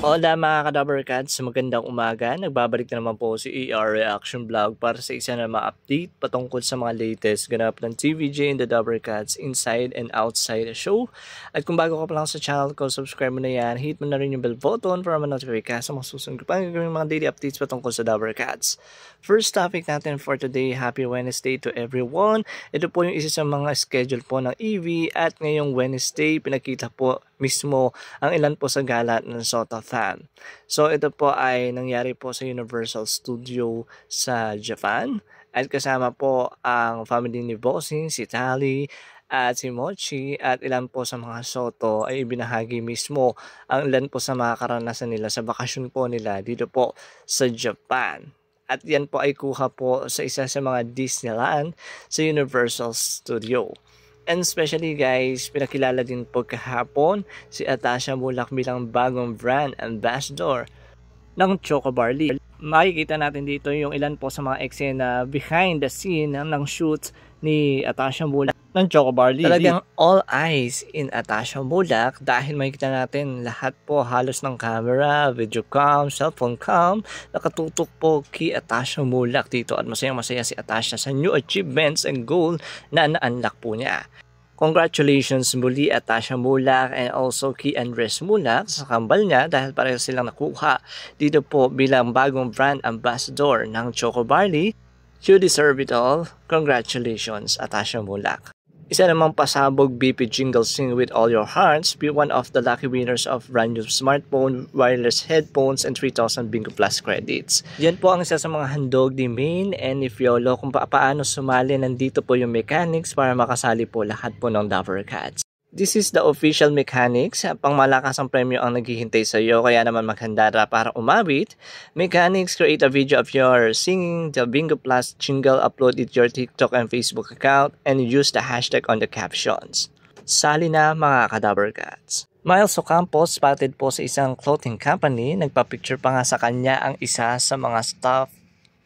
Hola mga ka Cats, magandang umaga. Nagbabalik na naman po si ER Reaction Vlog para sa isa na ma-update patungkol sa mga latest ganap ng TVJ and the Dabber Cats inside and outside the show. At kung bago ka pa lang sa channel ko, subscribe mo na yan, hit mo na rin yung bell button para ma-notify ka sa mga susunod ko pa yung mga daily updates patungkol sa Dabber Cats. First topic natin for today, happy Wednesday to everyone. Ito po yung isa sa mga schedule po ng EV at ngayong Wednesday, pinakita po mismo ang ilan po sa gala ng Sota Japan. So ito po ay nangyari po sa Universal Studio sa Japan at kasama po ang family ni Bossing, si Tali, at si Mochi at ilan po sa mga Soto ay ibinahagi mismo ang ilan po sa mga karanasan nila sa bakasyon po nila dito po sa Japan. At yan po ay kuha po sa isa sa mga Disneyland sa Universal Studio. And especially guys, pinakilala din po kahapon si Atasha Bulak bilang bagong brand ambassador ng Choco Barley. Makikita natin dito yung ilan po sa mga eksena behind the scene ng shoots ni Atasha Bulak ng Choco Barley. Talagang all eyes in Atasha Mulak dahil makikita natin lahat po halos ng camera, video cam, cellphone cam, nakatutok po kay Atasha Mulak dito at masaya masaya si Atasha sa new achievements and goal na na-unlock po niya. Congratulations muli Atasha Mulak and also kay Andres Mulak sa kambal niya dahil pareho silang nakuha dito po bilang bagong brand ambassador ng Choco Barley. You deserve it all. Congratulations, Atasha Mulak. Isa namang pasabog BP jingle sing with all your hearts, be one of the lucky winners of brand new smartphone, wireless headphones, and 3,000 Bingo Plus credits. Yan po ang isa sa mga handog ni Main and if Yolo kung pa paano sumali, nandito po yung mechanics para makasali po lahat po ng Dover Cats. This is the official mechanics. Pang malakas ang premyo ang naghihintay sa iyo kaya naman maghanda ra para umawit. Mechanics, create a video of your singing the Bingo Plus jingle, upload it your TikTok and Facebook account, and use the hashtag on the captions. Sali na mga cadaver cats. Miles Ocampo spotted po sa isang clothing company. Nagpa-picture pa nga sa kanya ang isa sa mga staff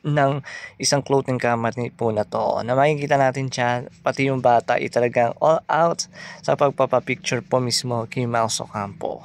ng isang clothing company po na to na makikita natin siya pati yung bata ay talagang all out sa pagpapapicture po mismo kay Mouse Ocampo.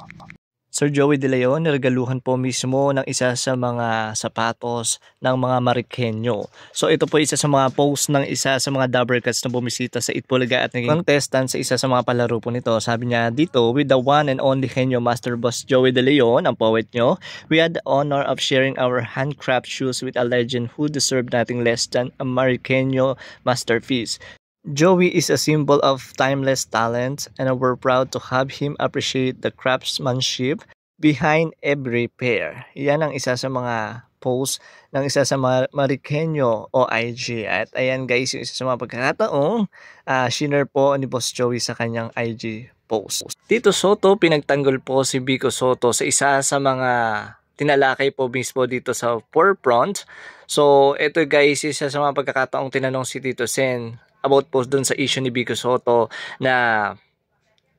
Sir Joey De Leon, niregaluhan po mismo ng isa sa mga sapatos ng mga Marikenyo. So ito po isa sa mga post ng isa sa mga Doublecats na bumisita sa Itbulaga at naging contestant sa isa sa mga palaro po nito. Sabi niya dito, with the one and only Kenyo Master Boss Joey De Leon, ang poet nyo, we had the honor of sharing our handcraft shoes with a legend who deserved nothing less than a Marikenyo masterpiece. Joey is a symbol of timeless talent, and we're proud to have him appreciate the craftsmanship behind every pair. Yan ang isa sa mga post ng isa sa Mar- Marikenyo o IG. At ayan guys, yung isa sa mga pagkakataong uh, ah, shiner po ni Boss Joey sa kanyang IG post. Tito Soto, pinagtanggol po si Biko Soto sa isa sa mga tinalakay po mismo dito sa forefront. So, ito guys, isa sa mga pagkakataong tinanong si Tito Sen about po dun sa issue ni Vico Soto na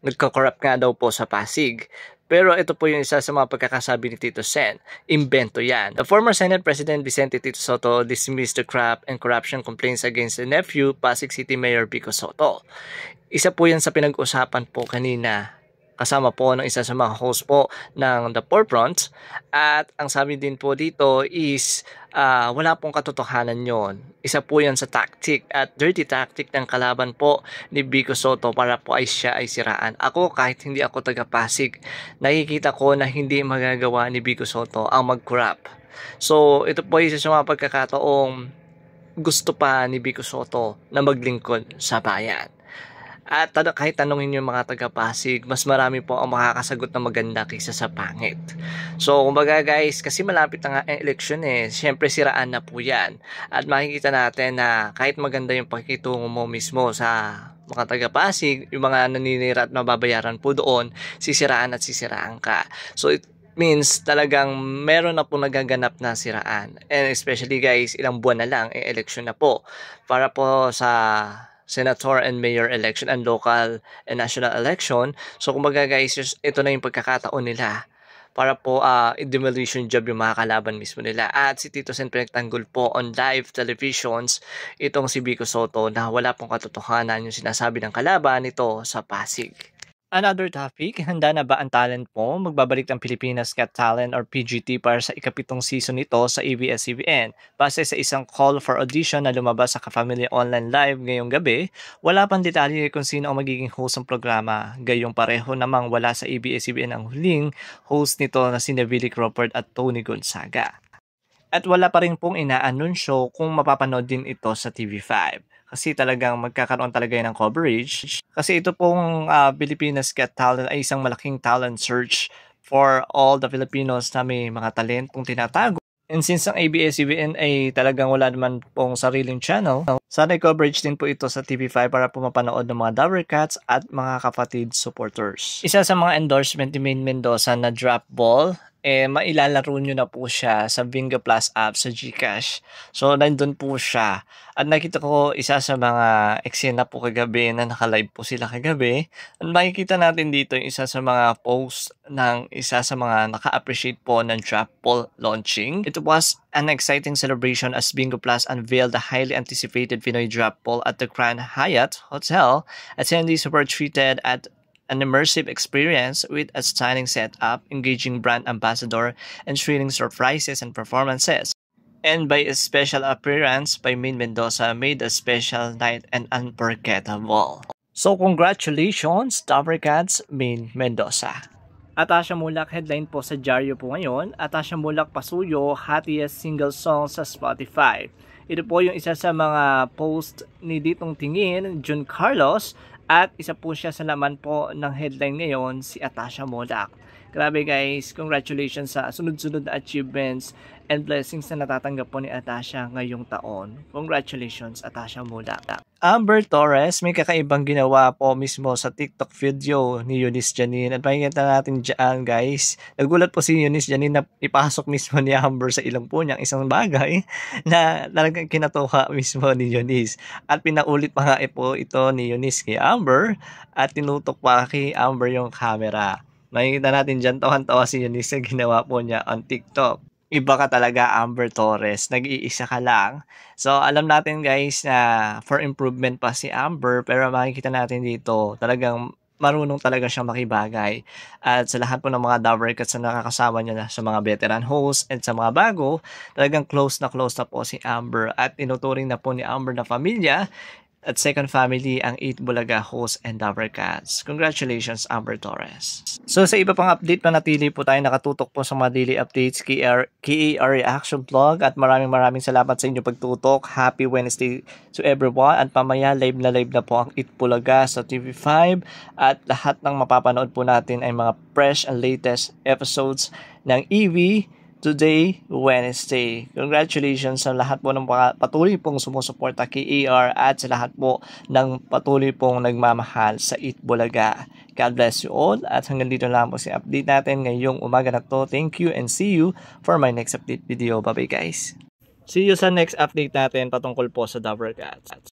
nagkakorrupt nga daw po sa Pasig. Pero ito po yung isa sa mga pagkakasabi ni Tito Sen. Imbento yan. The former Senate President Vicente Tito Soto dismissed the crap and corruption complaints against the nephew, Pasig City Mayor Vico Soto. Isa po yan sa pinag-usapan po kanina Kasama po ng isa sa mga host po ng The Forefront. At ang sabi din po dito is uh, wala pong katotohanan yon. Isa po yan sa tactic at dirty tactic ng kalaban po ni Bico Soto para po ay siya ay siraan. Ako kahit hindi ako taga-Pasig, nakikita ko na hindi magagawa ni Bico Soto ang mag-corrupt. So ito po isa sa mga pagkakataong gusto pa ni Bico Soto na maglingkod sa bayan. At tada, kahit tanongin yung mga taga-Pasig, mas marami po ang makakasagot na maganda kaysa sa pangit. So, kumbaga guys, kasi malapit na nga ang eleksyon eh, syempre siraan na po yan. At makikita natin na kahit maganda yung pakikitungo mo mismo sa mga taga-Pasig, yung mga naninira at mababayaran po doon, sisiraan at sisiraan ka. So, it, means talagang meron na po nagaganap na siraan. And especially guys, ilang buwan na lang, eh, election na po. Para po sa senator and mayor election and local and national election. So kumbaga guys, ito na yung pagkakataon nila para po uh, ah, demolition job yung mga kalaban mismo nila. At si Tito Sen Rectangle po on live televisions, itong si Bico Soto na wala pong katotohanan yung sinasabi ng kalaban nito sa Pasig. Another topic, handa na ba ang talent mo? Magbabalik ang Pilipinas Got Talent or PGT para sa ikapitong season nito sa ABS-CBN. Base sa isang call for audition na lumabas sa Kafamilya Online Live ngayong gabi, wala pang detalye kung sino ang magiging host ng programa. Gayong pareho namang wala sa ABS-CBN ang huling host nito na si Neville Crawford at Tony Gonzaga at wala pa rin pong inaanunsyo kung mapapanood din ito sa TV5 kasi talagang magkakaroon talaga yan ng coverage. Kasi ito pong uh, Pilipinas Got Talent ay isang malaking talent search for all the Filipinos na may mga talentong tinatago. And since ang ABS-CBN ay talagang wala naman pong sariling channel, sana coverage din po ito sa TV5 para po mapanood ng mga Dowercats at mga kapatid supporters. Isa sa mga endorsement ni Main Mendoza na drop ball eh mailalaro nyo na po siya sa Bingo Plus app sa GCash. So, nandun po siya. At nakita ko isa sa mga eksena po kagabi na nakalive po sila kagabi. At makikita natin dito yung isa sa mga post ng isa sa mga naka-appreciate po ng Trapple launching. It was an exciting celebration as Bingo Plus unveiled the highly anticipated Pinoy Drop at the Grand Hyatt Hotel. Attendees were treated at an immersive experience with a stunning setup, engaging brand ambassador, and thrilling surprises and performances. And by a special appearance by Min Mendoza made a special night and unforgettable. So congratulations, Tower Cats Min Mendoza. Atasha Mulak headline po sa Jaryo po ngayon. Atasha Mulak Pasuyo, hottest single song sa Spotify. Ito po yung isa sa mga post ni Ditong Tingin, June Carlos, at isa po siya sa laman po ng headline ngayon, si Atasha Modak. Grabe guys, congratulations sa sunod-sunod na achievements and blessings na natatanggap po ni Atasha ngayong taon. Congratulations Atasha mula. Amber Torres, may kakaibang ginawa po mismo sa TikTok video ni Eunice Janine. At pakikita natin dyan guys. Nagulat po si Eunice Janine na ipasok mismo ni Amber sa ilang po niyang isang bagay na talagang kinatuha mismo ni Eunice. At pinaulit pa nga po ito ni Eunice kay Amber at tinutok pa kay Amber yung camera. Makikita natin dyan, tawan-tawa si Eunice na ginawa po niya on TikTok. Iba ka talaga, Amber Torres. Nag-iisa ka lang. So, alam natin guys na for improvement pa si Amber, pero makikita natin dito, talagang marunong talaga siyang makibagay. At sa lahat po ng mga Dovercats na nakakasama niya na sa mga veteran hosts and sa mga bago, talagang close na close na po si Amber. At inuturing na po ni Amber na pamilya at second family ang 8 Bulaga Hose and Dabber Cats. Congratulations, Amber Torres. So sa iba pang update, manatili po tayo nakatutok po sa mga daily updates, KR, KAR Reaction Vlog at maraming maraming salamat sa inyo pagtutok. Happy Wednesday to everyone at pamaya live na live na po ang 8 Bulaga sa TV5 at lahat ng mapapanood po natin ay mga fresh and latest episodes ng EV today, Wednesday. Congratulations sa lahat po ng patuloy pong sumusuporta kay AR at sa lahat po ng patuloy pong nagmamahal sa Itbulaga. God bless you all at hanggang dito lang po si update natin ngayong umaga na to. Thank you and see you for my next update video. Bye-bye guys! See you sa next update natin patungkol po sa Dabra Cats.